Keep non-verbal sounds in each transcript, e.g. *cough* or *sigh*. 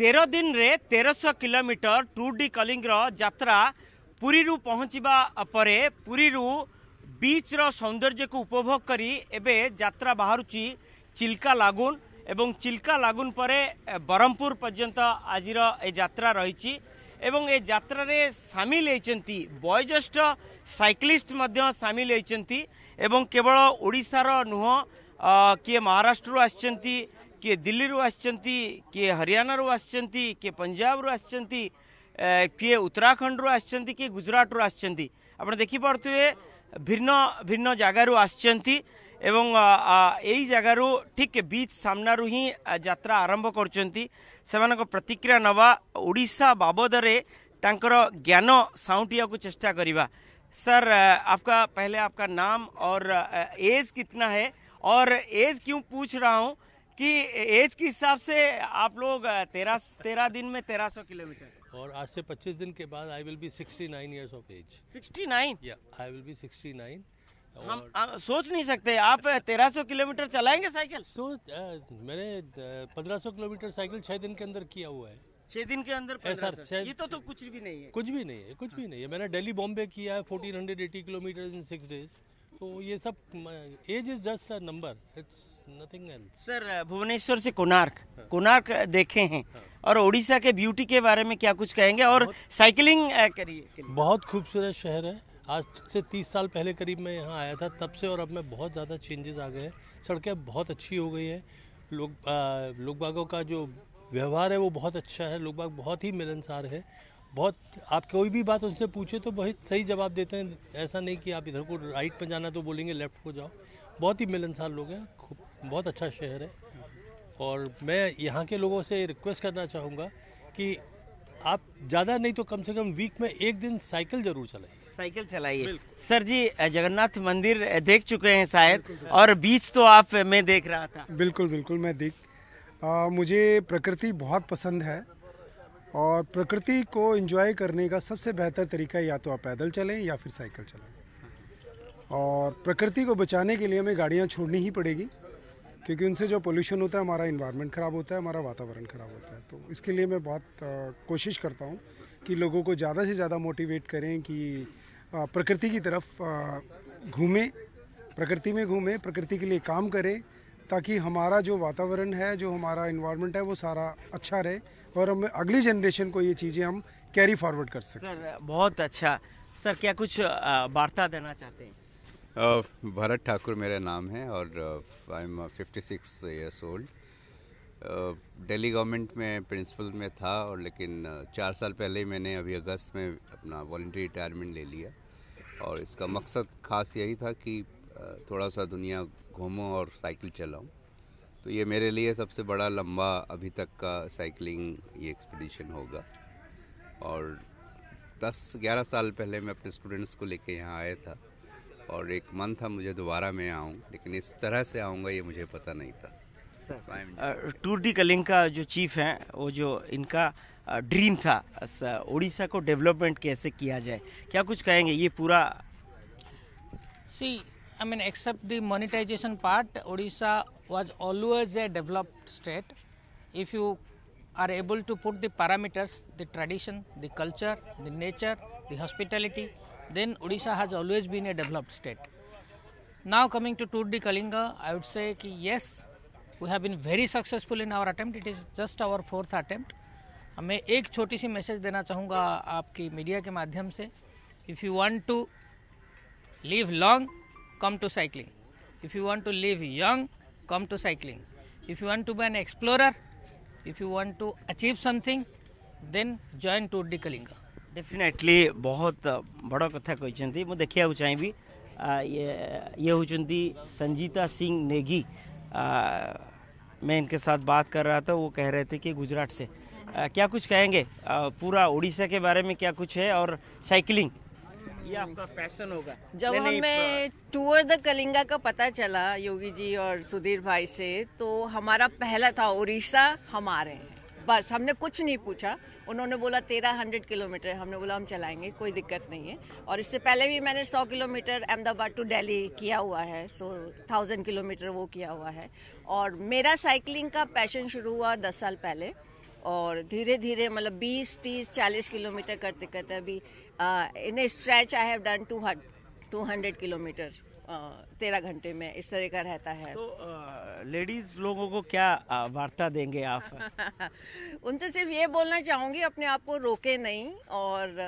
ତେର ଦିନରେ ତେରଶହ କିଲୋମିଟର ଟୁ ଡି କଲିଙ୍ଗର ଯାତ୍ରା ପୁରୀରୁ ପହଞ୍ଚିବା ପରେ ପୁରୀରୁ ବିଚ୍ର ସୌନ୍ଦର୍ଯ୍ୟକୁ ଉପଭୋଗ କରି ଏବେ ଯାତ୍ରା ବାହାରୁଛି ଚିଲ୍କା ଲାଗୁନ୍ ଏବଂ ଚିଲ୍କା ଲାଗୁନ୍ ପରେ ବରହମପୁର ପର୍ଯ୍ୟନ୍ତ ଆଜିର ଏ ଯାତ୍ରା ରହିଛି ଏବଂ ଏ ଯାତ୍ରାରେ ସାମିଲ ହୋଇଛନ୍ତି ବୟୋଜ୍ୟେଷ୍ଠ ସାଇକ୍ଲିଷ୍ଟ ମଧ୍ୟ ସାମିଲ ହୋଇଛନ୍ତି ଏବଂ କେବଳ ଓଡ଼ିଶାର ନୁହଁ କିଏ ମହାରାଷ୍ଟ୍ରରୁ ଆସିଛନ୍ତି किए दिल्ली आए हरियाणा आए पंजाब रु किए उत्तराखंड रू आ किए गुजरात रु आए देखिपे भिन्न भिन्न जगार एवं जगार ठीक बीच सामन ही जात्रा आरंभ कर प्रतिक्रिया नवा ओडा बाबदे ज्ञान साउटिया चेष्टा करवा सर आपका पहले आपका नाम और एज कितना है और एज क्यों पूछ रहा हूँ कि एज के हिसाब से आप लोग तेरह तेरह दिन में तेरह सौ किलोमीटर और आज से पच्चीस दिन के बाद I will be sixty nine years of age sixty nine I will be sixty nine हम सोच नहीं सकते आप तेरह सौ किलोमीटर चलाएंगे साइकिल सोच मैंने पंद्रह सौ किलोमीटर साइकिल छह दिन के अंदर किया हुआ है छह दिन के अंदर ये तो, तो कुछ भी नहीं है कुछ भी नहीं है कुछ भी नहीं है मैंने दिल्ली बॉम्बे किया है fourteen hundred eighty kilometre in six days तो ये सब age is just a number it's nothing else sir Bhubaneswar से कोणार्क हाँ। कोणार्क uh, देखे हैं हाँ। और उड़ीसा के ब्यूटी के बारे में क्या कुछ कहेंगे और साइकिलिंग uh, करिए बहुत खूबसूरत शहर है आज से तीस साल पहले करीब मैं यहाँ आया था तब से और अब में बहुत ज़्यादा चेंजेस आ गए हैं सड़कें बहुत अच्छी हो गई है लोग लोग बागों का जो व्यवहार है वो बहुत अच्छा है लोग बाग बहुत ही मिलनसार है बहुत आप कोई भी बात उनसे पूछे तो बहुत सही जवाब देते हैं ऐसा नहीं कि आप इधर को राइट पर जाना तो बोलेंगे लेफ्ट को जाओ बहुत ही मिलनसार लोग हैं बहुत अच्छा शहर है और मैं यहाँ के लोगों से रिक्वेस्ट करना चाहूँगा कि आप ज़्यादा नहीं तो कम से कम वीक में एक दिन साइकिल ज़रूर चलाइए साइकिल चलाइए सर जी जगन्नाथ मंदिर देख चुके हैं शायद और बीच तो आप मैं देख रहा था बिल्कुल बिल्कुल मैं देख आ, मुझे प्रकृति बहुत पसंद है और प्रकृति को एंजॉय करने का सबसे बेहतर तरीका या तो आप पैदल चलें या फिर साइकिल चलें और प्रकृति को बचाने के लिए हमें गाड़ियाँ छोड़नी ही पड़ेगी क्योंकि उनसे जो पोल्यूशन होता है हमारा इन्वायरमेंट ख़राब होता है हमारा वातावरण ख़राब होता है तो इसके लिए मैं बहुत कोशिश करता हूँ कि लोगों को ज़्यादा से ज़्यादा मोटिवेट करें कि प्रकृति की तरफ घूमें प्रकृति में घूमें प्रकृति के लिए काम करें ताकि हमारा जो वातावरण है जो हमारा इन्वायरमेंट है वो सारा अच्छा रहे और हम अगली जनरेशन को ये चीज़ें हम कैरी फॉरवर्ड कर सकें बहुत अच्छा सर क्या कुछ वार्ता देना चाहते हैं Uh, भरत ठाकुर मेरा नाम है और I am fifty six years old Delhi government में प्रिंसिपल में था और लेकिन uh, चार साल पहले ही मैंने अभी अगस्त में अपना वॉल्ट्री रिटायरमेंट ले लिया और इसका मकसद ख़ास यही था कि uh, थोड़ा सा दुनिया घूमूं और साइकिल चलाऊं तो ये मेरे लिए सबसे बड़ा लंबा अभी तक का साइकिलिंग ये एक्सपीडिशन होगा और 10-11 साल पहले मैं अपने स्टूडेंट्स को लेके यहाँ आया था और एक मन था मुझे दोबारा मैं आऊँ लेकिन इस तरह से आऊँगा ये मुझे पता नहीं था टूर डी कलिंग का जो चीफ हैं वो जो इनका ड्रीम था उड़ीसा को डेवलपमेंट कैसे किया जाए क्या कुछ कहेंगे ये पूरा see I mean except the monetization part Odisha was always a developed state if you are able to put the parameters the tradition the culture the nature the hospitality then Odisha has always been a developed state now coming to tour de Kalinga I would say कि yes we have been very successful in our attempt it is just our fourth attempt मैं एक छोटी see message देना चाहूँगा आपकी media के माध्यम से if you want to live long come to cycling. If you want to live young, come to cycling. If you want to be an explorer, if you want to achieve something, then join Tour de Kalinga. Definitely, definitely ବହୁତ ବଡ଼ କଥା କହିଛନ୍ତି ମୁଁ ଦେଖିବାକୁ ଚାହିଁବି ये होचुंदी संजीता सिंह नेगी आ, मैं इनके साथ बात कर रहा था वो कह रहे थे कि गुजरात से आ, क्या कुछ कहेंगे आ, पूरा उड़ीसा के बारे में क्या कुछ है और साइकिलिंग ये आपका फैशन होगा जब हमें टूअर द कलिंगा का पता चला योगी जी और सुधीर भाई से तो हमारा पहला था उड़ीसा हमारे हैं बस हमने कुछ नहीं पूछा उन्होंने बोला तेरह हंड्रेड किलोमीटर हमने बोला हम चलाएंगे कोई दिक्कत नहीं है और इससे पहले भी मैंने सौ किलोमीटर अहमदाबाद टू दिल्ली किया हुआ है सो थाउजेंड किलोमीटर वो किया हुआ है और मेरा साइकिलिंग का पैशन शुरू हुआ दस साल पहले और धीरे धीरे मतलब 20, 30, 40 किलोमीटर करते करते अभी in a stretch I have done two two hundred kilometre तेरह घंटे में इस तरह का रहता है तो लेडीज लोगों को क्या वार्ता देंगे आप *laughs* उनसे सिर्फ ये बोलना चाहूँगी अपने आप को रोके नहीं और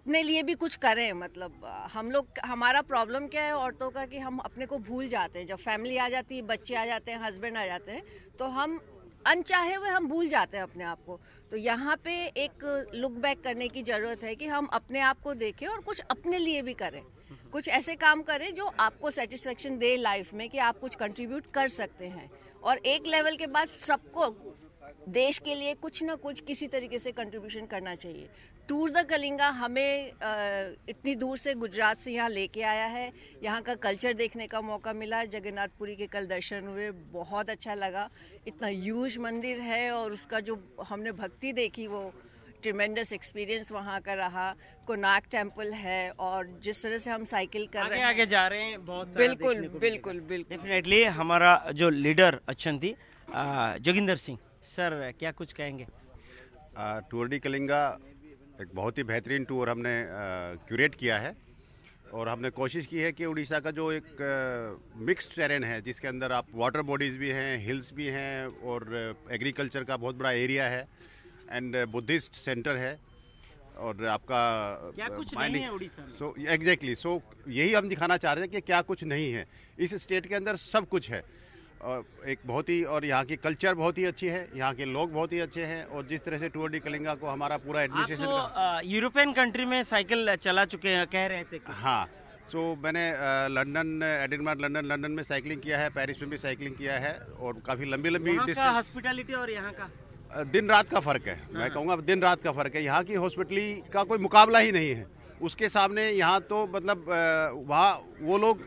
अपने लिए भी कुछ करें मतलब हम लोग हमारा प्रॉब्लम क्या है औरतों का कि हम अपने को भूल जाते हैं जब फैमिली आ जाती है बच्चे आ जाते हैं हस्बैंड आ जाते हैं तो हम अनचाहे हुए हम भूल जाते हैं अपने आप को तो यहाँ पे एक लुक बैक करने की ज़रूरत है कि हम अपने आप को देखें और कुछ अपने लिए भी करें कुछ ऐसे काम करें जो आपको सेटिस्फेक्शन दे लाइफ में कि आप कुछ कंट्रीब्यूट कर सकते हैं और एक लेवल के बाद सबको देश के लिए कुछ ना कुछ किसी तरीके से कंट्रीब्यूशन करना चाहिए टूर द कलिंगा हमें इतनी दूर से गुजरात से यहाँ लेके आया है यहाँ का कल्चर देखने का मौका मिला जगन्नाथपुरी के कल दर्शन हुए बहुत अच्छा लगा इतना यूज मंदिर है और उसका जो हमने भक्ति देखी वो ट्रिमेंडस एक्सपीरियंस वहाँ का रहा कोनाक टेम्पल है और जिस तरह से हम साइकिल कर आगे रहे हैं आगे जा रहे हैं बहुत बिल्कुल बिल्कुल बिल्कुल डेफिनेटली हमारा जो लीडर थी जोगिंदर सिंह सर क्या कुछ कहेंगे टूर डी कलिंगा एक बहुत ही बेहतरीन टूर हमने क्यूरेट किया है और हमने कोशिश की है कि उड़ीसा का जो एक मिक्स्ड टेरेन है जिसके अंदर आप वाटर बॉडीज़ भी हैं हिल्स भी हैं और एग्रीकल्चर का बहुत बड़ा एरिया है एंड बुद्धिस्ट सेंटर है और आपका क्या uh, कुछ नहीं है उड़ीसा सो एग्जैक्टली सो यही हम दिखाना चाह रहे हैं कि क्या कुछ नहीं है इस स्टेट के अंदर सब कुछ है और एक बहुत ही और यहाँ की कल्चर बहुत ही अच्छी है यहाँ के लोग बहुत ही अच्छे हैं और जिस तरह से टूर डी कलिंगा को हमारा पूरा एडमिनिस्ट्रेशन तो यूरोपियन कंट्री uh, में साइकिल चला चुके हैं कह रहे थे हाँ सो so, मैंने लंदन एडिनमार लंदन लंदन में साइकिलिंग किया है पेरिस में भी साइकिलिंग किया है और काफ़ी लंबी लंबी हॉस्पिटलिटी और यहाँ का दिन रात का फ़र्क है मैं हाँ। कहूँगा दिन रात का फ़र्क है यहाँ की हॉस्पिटली का कोई मुकाबला ही नहीं है उसके सामने यहाँ तो मतलब वहाँ वो लोग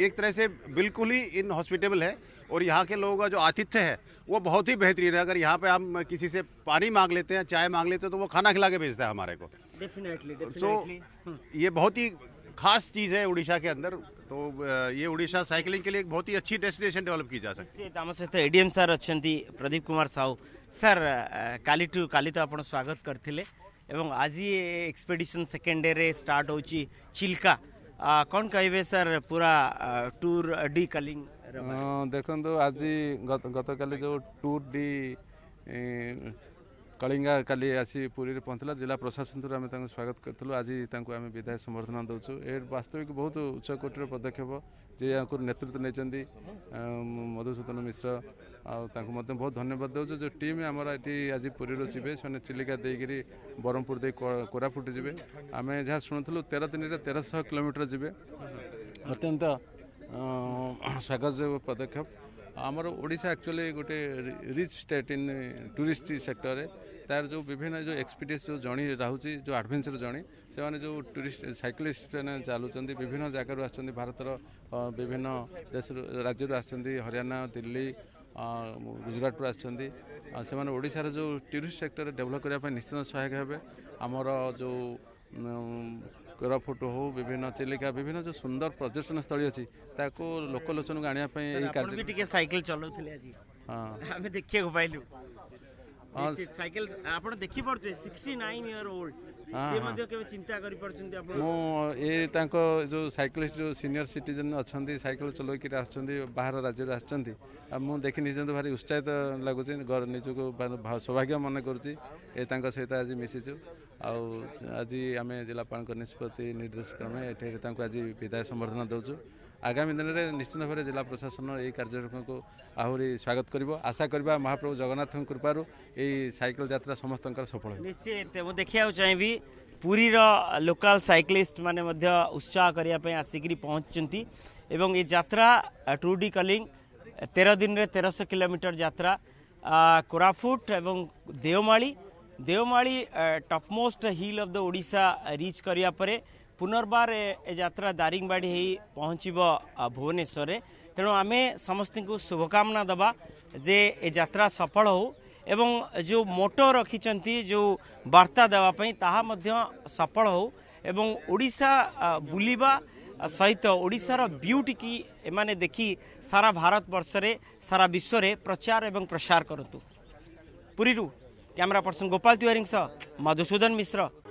एक तरह से बिल्कुल ही इन हॉस्पिटेबल है और यहाँ के लोगों का जो आतिथ्य है वो बहुत ही बेहतरीन है अगर यहाँ पे हम किसी से पानी मांग लेते हैं चाय मांग लेते हैं तो वो खाना खिला के भेजता है हमारे को डेफिनेटली सो so, हम्म। ये बहुत ही खास चीज़ है उड़ीसा के अंदर तो ये उड़ीसा साइकिलिंग के लिए एक बहुत ही अच्छी डेस्टिनेशन डेवलप की जा सकती है आम सहित एडीएम सर अच्छा प्रदीप कुमार साहू सर का कल तो आप स्वागत करते आज एक्सपेडिशन सेकेंड डे स्टार्ट हो चिल्का कौन कह सर पूरा टूर डी कलिंग देखो आज गत काली जो टूर डी କଳିଙ୍ଗା କାଲି ଆସି ପୁରୀରେ ପହଞ୍ଚିଲା ଜିଲ୍ଲା ପ୍ରଶାସନରୁ ଆମେ ତାଙ୍କୁ ସ୍ୱାଗତ କରିଥିଲୁ ଆଜି ତାଙ୍କୁ ଆମେ ବିଦାୟ ସମ୍ବର୍ଦ୍ଧନା ଦେଉଛୁ ଏ ବାସ୍ତବିକ ବହୁତ ଉଚ୍ଚକୋଟୀର ପଦକ୍ଷେପ ଯେ ୟାଙ୍କୁ ନେତୃତ୍ୱ ନେଇଛନ୍ତି ମଧୁସୂଦନ ମିଶ୍ର ଆଉ ତାଙ୍କୁ ମଧ୍ୟ ବହୁତ ଧନ୍ୟବାଦ ଦେଉଛୁ ଯେଉଁ ଟିମ୍ ଆମର ଏଠି ଆଜି ପୁରୀରୁ ଯିବେ ସେମାନେ ଚିଲିକା ଦେଇକିରି ବ୍ରହ୍ମପୁର ଦେଇ କୋରାପୁଟ ଯିବେ ଆମେ ଯାହା ଶୁଣୁଥିଲୁ ତେର ଦିନରେ ତେରଶହ କିଲୋମିଟର ଯିବେ ଅତ୍ୟନ୍ତ ସ୍ୱାଗତଯୋଗ୍ୟ ପଦକ୍ଷେପ ଆମର ଓଡ଼ିଶା ଆକ୍ଚୁଆଲି ଗୋଟେ ରିଚ୍ ଷ୍ଟେଟ୍ ଇନ୍ ଟୁରିଷ୍ଟ ସେକ୍ଟରରେ ତାର ଯେଉଁ ବିଭିନ୍ନ ଯେଉଁ ଏକ୍ସପିରିଏନ୍ସ ଯେଉଁ ଜଣେ ରହୁଛି ଯେଉଁ ଆଡ଼ଭେଞ୍ଚର ଜଣେ ସେମାନେ ଯେଉଁ ଟୁରିଷ୍ଟ ସାଇକେଲିଷ୍ଟ ମାନେ ଚାଲୁଛନ୍ତି ବିଭିନ୍ନ ଜାଗାରୁ ଆସୁଛନ୍ତି ଭାରତର ବିଭିନ୍ନ ଦେଶରୁ ରାଜ୍ୟରୁ ଆସୁଛନ୍ତି ହରିୟାଣା ଦିଲ୍ଲୀ ଗୁଜୁରାଟରୁ ଆସିଛନ୍ତି ସେମାନେ ଓଡ଼ିଶାର ଯେଉଁ ଟୁରିଷ୍ଟ ସେକ୍ଟର ଡେଭଲପ୍ କରିବା ପାଇଁ ନିଶ୍ଚିତ ସହାୟକ ହେବେ ଆମର ଯେଉଁ କୋରାପୁଟ ହଉ ବିଭିନ୍ନ ଚିଲିକା ବିଭିନ୍ନ ଯେଉଁ ସୁନ୍ଦର ପର୍ଯ୍ୟଟନ ସ୍ଥଳୀ ଅଛି ତାକୁ ଲୋକଲୋଚନକୁ ଆଣିବା ପାଇଁ ଏହି କାର୍ଯ୍ୟ ଟିକେ ସାଇକେଲ ଚଲାଉଥିଲେ ଆଜି ହଁ ଆମେ ଦେଖିବାକୁ ପାଇଲୁ ସାଇକେଲ ଆପଣ ଦେଖିପାରୁଥିବେ ସିକ୍ସଟି ନାଇନ୍ ଚିନ୍ତା କରିପାରୁଛନ୍ତି ମୁଁ ଏ ତାଙ୍କ ଯେଉଁ ସାଇକେଲ ଯେଉଁ ସିନିୟର ସିଟିଜେନ୍ ଅଛନ୍ତି ସାଇକେଲ ଚଲାଇକିରି ଆସୁଛନ୍ତି ବାହାର ରାଜ୍ୟରୁ ଆସୁଛନ୍ତି ଆଉ ମୁଁ ଦେଖି ନିଜକୁ ଭାରି ଉତ୍ସାହିତ ଲାଗୁଛି ନିଜକୁ ସୌଭାଗ୍ୟ ମନେ କରୁଛି ଏ ତାଙ୍କ ସହିତ ଆଜି ମିଶିଛୁ ଆଉ ଆଜି ଆମେ ଜିଲ୍ଲାପାଳଙ୍କ ନିଷ୍ପତ୍ତି ନିର୍ଦ୍ଦେଶ କ୍ରମେ ଏଠାରେ ତାଙ୍କୁ ଆଜି ବିଦାୟ ସମ୍ବର୍ଦ୍ଧନା ଦେଉଛୁ ଆଗାମୀ ଦିନରେ ନିଶ୍ଚିତ ଭାବରେ ଜିଲ୍ଲା ପ୍ରଶାସନ ଏହି କାର୍ଯ୍ୟକ୍ରମକୁ ଆହୁରି ସ୍ୱାଗତ କରିବ ଆଶା କରିବା ମହାପ୍ରଭୁ ଜଗନ୍ନାଥଙ୍କ କୃପାରୁ ଏହି ସାଇକେଲ ଯାତ୍ରା ସମସ୍ତଙ୍କର ସଫଳ ନିଶ୍ଚିତ ମୁଁ ଦେଖିବାକୁ ଚାହିଁବି ପୁରୀର ଲୋକାଲ ସାଇକ୍ଲିଷ୍ଟ ମାନେ ମଧ୍ୟ ଉତ୍ସାହ କରିବା ପାଇଁ ଆସିକରି ପହଞ୍ଚିଛନ୍ତି ଏବଂ ଏ ଯାତ୍ରା ଟୁ ଡି କଲିଂ ତେର ଦିନରେ ତେରଶହ କିଲୋମିଟର ଯାତ୍ରା କୋରାପୁଟ ଏବଂ Deomali Deomali topmost hill of the Odisha reach କରିବା ପରେ ପୁନର୍ବାର ଏ ଯାତ୍ରା ଦାରିଙ୍ଗବାଡ଼ି ହେଇ ପହଞ୍ଚିବ ଭୁବନେଶ୍ୱରରେ ତେଣୁ ଆମେ ସମସ୍ତଙ୍କୁ ଶୁଭକାମନା ଦେବା ଯେ ଏ ଯାତ୍ରା ସଫଳ ହଉ ଏବଂ ଯେଉଁ ମୋଟୋ ରଖିଛନ୍ତି ଯେଉଁ ବାର୍ତ୍ତା ଦେବା ପାଇଁ ତାହା ମଧ୍ୟ ସଫଳ ହଉ ଏବଂ ଓଡ଼ିଶା ବୁଲିବା ସହିତ ଓଡ଼ିଶାର ବିୟୁଟିକି ଏମାନେ ଦେଖି ସାରା ଭାରତବର୍ଷରେ ସାରା ବିଶ୍ୱରେ ପ୍ରଚାର ଏବଂ ପ୍ରସାର କରନ୍ତୁ ପୁରୀରୁ କ୍ୟାମେରା ପର୍ସନ୍ ଗୋପାଳ ତିୱାରୀଙ୍କ ସହ ମଧୁସୂଦନ ମିଶ୍ର